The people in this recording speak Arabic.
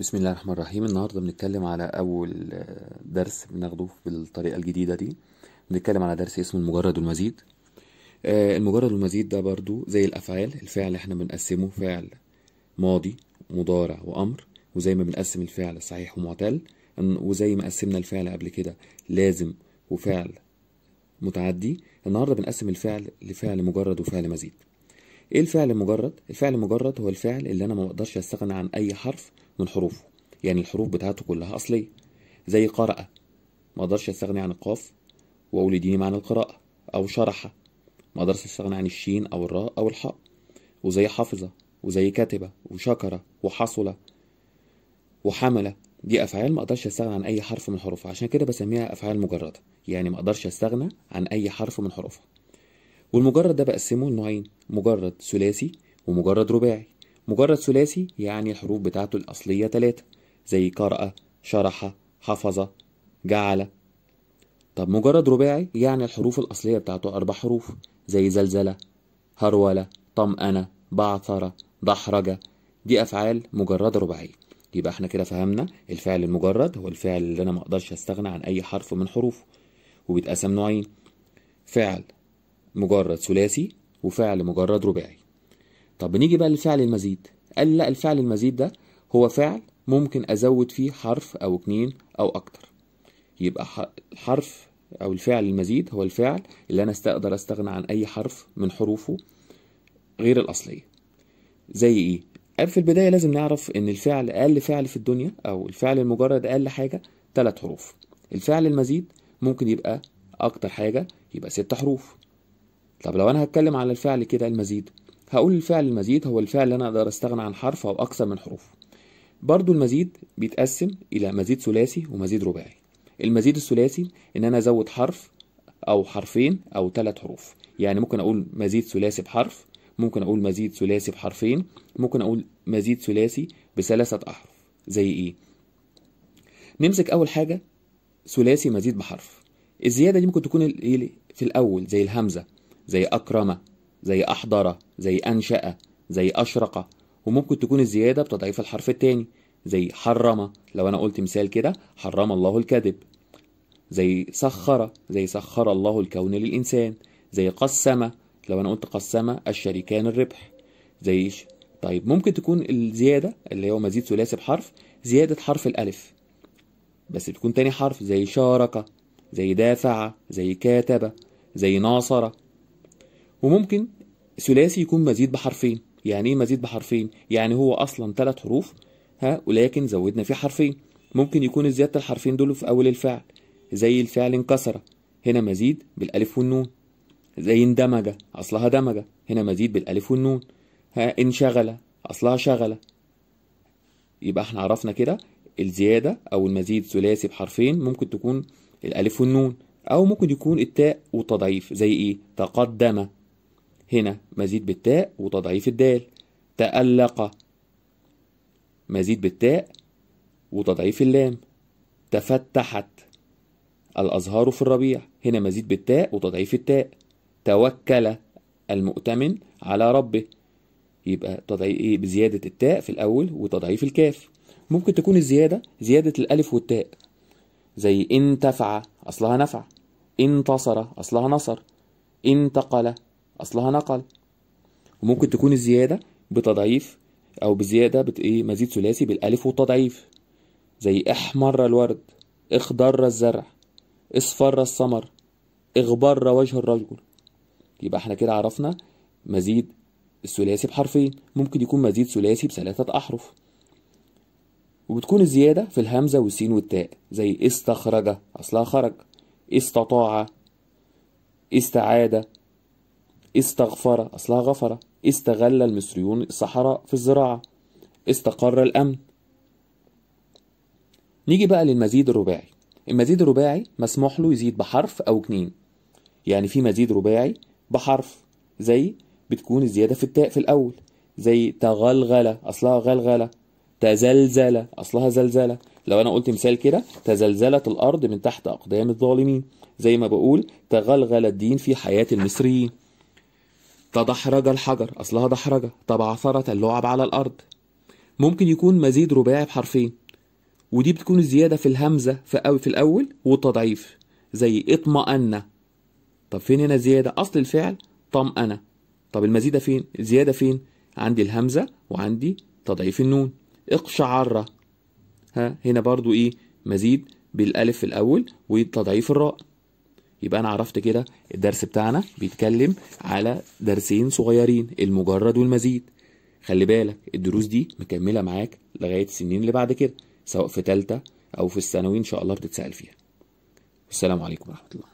بسم الله الرحمن الرحيم النهاردة بنتكلم على أول آه، درس بناخده بالطريقة الجديدة دي بنتكلم على درس اسمه المجرد والمزيد آه، المجرد والمزيد ده برضو زي الأفعال الفعل احنا بنقسمه فعل ماضي مضارع وأمر وزي ما بنقسم الفعل صحيح ومعتل وزي ما قسمنا الفعل قبل كده لازم وفعل متعدي النهاردة بنقسم الفعل لفعل مجرد وفعل مزيد ايه الفعل المجرد الفعل المجرد هو الفعل اللي انا ما بقدرش استغنى عن اي حرف من حروفه يعني الحروف بتاعته كلها اصليه زي قرأ ما اقدرش استغنى عن القاف واقول اديني معنى القراءه او شرح ما اقدرش استغنى عن الشين او الراء او الحاء وزي حافظه وزي كاتبه وشكره وحصله وحمله دي افعال ما اقدرش استغنى عن اي حرف من حروفها عشان كده بسميها افعال مجرده يعني ما اقدرش استغنى عن اي حرف من حروفها والمجرد ده بقسمه لنوعين مجرد ثلاثي ومجرد رباعي مجرد ثلاثي يعني الحروف بتاعته الأصلية تلاتة زي قرأ شرح حفظ جعل طب مجرد رباعي يعني الحروف الأصلية بتاعته أربع حروف زي زلزلة هرولة طمأنة بعثرة دحرجة دي أفعال مجرد رباعية يبقى احنا كده فهمنا الفعل المجرد هو الفعل اللي انا ما اقدرش استغنى عن اي حرف من حروفه وبيتقسم نوعين فعل مجرد ثلاثي وفعل مجرد رباعي طب نيجي بقى للفعل المزيد قال لا الفعل المزيد ده هو فعل ممكن أزود فيه حرف أو اتنين أو أكتر يبقى الحرف أو الفعل المزيد هو الفعل اللي أنا أقدر أستغنى عن أي حرف من حروفه غير الأصلية زي إيه؟ في البداية لازم نعرف إن الفعل أقل فعل في الدنيا أو الفعل المجرد أقل حاجة تلات حروف الفعل المزيد ممكن يبقى أكتر حاجة يبقى ست حروف طب لو انا هتكلم على الفعل كده المزيد هقول الفعل المزيد هو الفعل اللي انا اقدر استغنى عن حرف او اكثر من حروفه برضو المزيد بيتقسم الى مزيد ثلاثي ومزيد رباعي المزيد الثلاثي ان انا ازود حرف او حرفين او ثلاث حروف يعني ممكن اقول مزيد ثلاثي بحرف ممكن اقول مزيد ثلاثي بحرفين ممكن اقول مزيد ثلاثي بثلاثه احرف زي ايه نمسك اول حاجه ثلاثي مزيد بحرف الزياده دي ممكن تكون إيه؟ في الاول زي الهمزه زي أكرم زي أحضر زي أنشأ زي أشرق وممكن تكون الزيادة بتضعيف الحرف التاني زي حرم لو أنا قلت مثال كده حرم الله الكذب زي سخر زي سخر الله الكون للإنسان زي قسم لو أنا قلت قسم الشريكان الربح زي طيب ممكن تكون الزيادة اللي هو مزيد ثلاثي بحرف زيادة حرف الألف بس بتكون تاني حرف زي شارك زي دافع زي كاتب زي ناصر وممكن ثلاثي يكون مزيد بحرفين يعني ايه مزيد بحرفين يعني هو اصلا ثلاث حروف ها ولكن زودنا فيه حرفين ممكن يكون الزيادة الحرفين دول في اول الفعل زي الفعل انكسر هنا مزيد بالالف والنون زي اندمج اصلها دمج هنا مزيد بالالف والنون ها انشغل اصلها شغلة يبقى احنا عرفنا كده الزيادة او المزيد ثلاثي بحرفين ممكن تكون الالف والنون او ممكن يكون التاء وتضعيف زي ايه تقدم هنا مزيد بالتاء وتضعيف الدال تألق مزيد بالتاء وتضعيف اللام تفتحت الأزهار في الربيع هنا مزيد بالتاء وتضعيف التاء توكل المؤتمن على ربه يبقى تضعيف إيه، بزيادة التاء في الأول وتضعيف الكاف ممكن تكون الزيادة زيادة الألف والتاء زي انتفع أصلها نفع انتصر أصلها نصر انتقل أصلها نقل وممكن تكون الزيادة بتضعيف أو بزيادة بت إيه مزيد ثلاثي بالألف والتضعيف زي احمر الورد اخضر الزرع اصفر الثمر اغبر وجه الرجل يبقى احنا كده عرفنا مزيد الثلاثي بحرفين ممكن يكون مزيد ثلاثي بثلاثة أحرف وبتكون الزيادة في الهمزة والسين والتاء زي استخرج أصلها خرج استطاع استعادة استغفر أصلها غفر استغل المصريون الصحراء في الزراعة استقر الأمن نيجي بقى للمزيد الرباعي المزيد الرباعي مسموح له يزيد بحرف أو اتنين يعني في مزيد رباعي بحرف زي بتكون الزيادة في التاء في الأول زي تغلغلة أصلها غلغلة تزلزلة أصلها زلزلة لو أنا قلت مثال كده تزلزلت الأرض من تحت أقدام الظالمين زي ما بقول تغلغل الدين في حياة المصريين تدحرج الحجر أصلها دحرجة طب عثرت اللعب على الأرض ممكن يكون مزيد رباعي بحرفين ودي بتكون الزيادة في الهمزة في, في الأول والتضعيف زي اطمأن طب فين هنا الزيادة أصل الفعل طمأن طب المزيدة فين الزيادة فين عندي الهمزة وعندي تضعيف النون اقشعر ها هنا برضو ايه مزيد بالالف في الاول وتضعيف الراء يبقى انا عرفت كده الدرس بتاعنا بيتكلم على درسين صغيرين المجرد والمزيد خلي بالك الدروس دي مكمله معاك لغايه السنين اللي بعد كده سواء في تالتة او في الثانوي ان شاء الله بتتسال فيها والسلام عليكم ورحمه الله